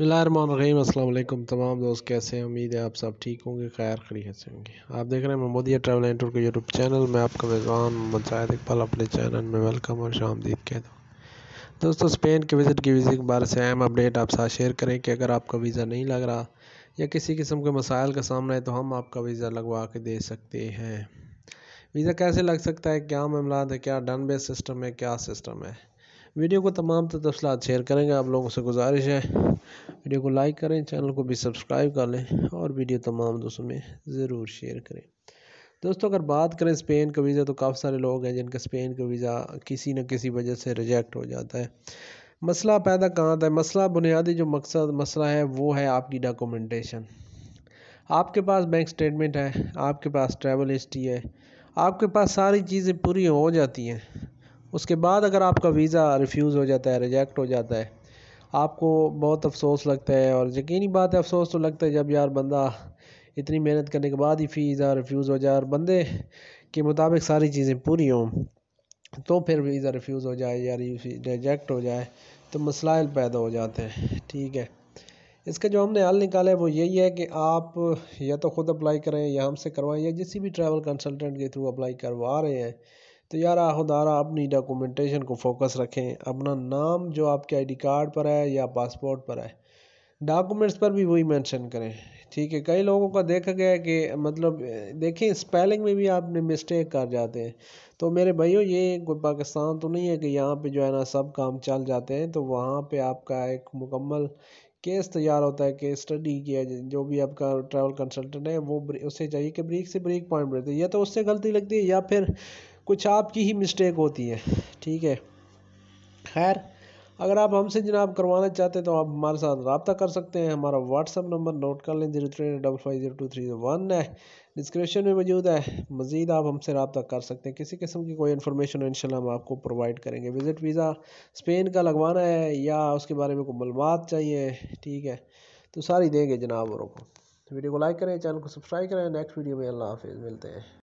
बसमीम अल्लाम तमाम दोस्त कैसे हैं उम्मीद है आप सब ठीक होंगे खैर खरीत से होंगे आप देख रहे हैं महमोदिया ट्रैवल एंड टूर के यूट्यूब चैनल में आपका मेज़बान मोहम्मद जायद इकबाल अपने चैनल में वेलकम और शामदीद कह दो दोस्तों स्पेन के विज़िट की वीज़े के बारे से अहम अपडेट आप साथ शेयर करें कि अगर आपका वीज़ा नहीं लग रहा या किसी किस्म के मसाइल का सामना है तो हम आपका वीज़ा लगवा के दे सकते हैं वीज़ा कैसे लग सकता है क्या मामला है क्या डन बेस सिस्टम है क्या सिस्टम है वीडियो को तमाम तफसलत शेयर करेंगे आप लोगों से गुजारिश है वीडियो को लाइक करें चैनल को भी सब्सक्राइब कर लें और वीडियो तमाम दोस्तों में ज़रूर शेयर करें दोस्तों अगर बात करें स्पेन का वीज़ा तो काफ़ी सारे लोग हैं जिनका स्पेन का वीज़ा किसी न किसी वजह से रिजेक्ट हो जाता है मसला पैदा कहाँ था मसला बुनियादी जो मकसद मसला है वो है आपकी डॉक्यूमेंटेशन आपके पास बैंक स्टेटमेंट है आपके पास ट्रैवल हिस्ट्री है आपके पास सारी चीज़ें पूरी हो जाती हैं उसके बाद अगर आपका वीज़ा रिफ्यूज़ हो जाता है रिजेक्ट हो जाता है आपको बहुत अफसोस लगता है और यकीनी बात है अफसोस तो लगता है जब यार बंदा इतनी मेहनत करने के बाद ही वीज़ा रिफ्यूज़ हो जाए और बंदे के मुताबिक सारी चीज़ें पूरी हों तो फिर वीज़ा रिफ्यूज़ हो जाए या रिजेक्ट हो जाए तो मसलाइल पैदा हो जाते हैं ठीक है इसका जो हमने हल निकाला है वो यही है कि आप या तो ख़ुद अप्लाई करें या हमसे करवाएं या किसी भी ट्रैवल कंसल्टेंट के थ्रू अप्लाई करवा रहे हैं तो यार खुदारा अपनी डॉक्यूमेंटेशन को फोकस रखें अपना नाम जो आपके आईडी कार्ड पर है या पासपोर्ट पर है डॉक्यूमेंट्स पर भी वही मेंशन करें ठीक है कई लोगों का देखा गया है कि मतलब देखें स्पेलिंग में भी आपने मिस्टेक कर जाते हैं तो मेरे भाइयों ये कोई पाकिस्तान तो नहीं है कि यहाँ पे जो है ना सब काम चल जाते हैं तो वहाँ पे आपका एक मुकम्मल केस तैयार होता है केस स्टडी किया जो भी आपका ट्रैवल कंसल्टेंट है वो उसे चाहिए कि ब्रीक से ब्रीक पॉइंट रहते या तो उससे गलती लगती है या फिर कुछ आपकी ही मिस्टेक होती है ठीक है खैर अगर आप हमसे जनाब करवाना चाहते हैं तो आप हमारे साथ रबता कर सकते हैं हमारा व्हाट्सअप नंबर नोट कर लें zero three double five zero two three one है डिस्क्रिप्शन में मौजूद है मज़ीद आप हमसे रबता कर सकते हैं किसी किस्म की कोई इन्फॉर्मेशन इन हम आपको प्रोवाइड करेंगे विज़िट वीज़ा स्पेन का लगवाना है या उसके बारे में कोई मालूम चाहिए ठीक है तो सारी देंगे जनाब और को वीडियो को लाइक करें चैनल को सब्सक्राइब करें नेक्स्ट वीडियो में अल्लाह हाफिज़ मिलते हैं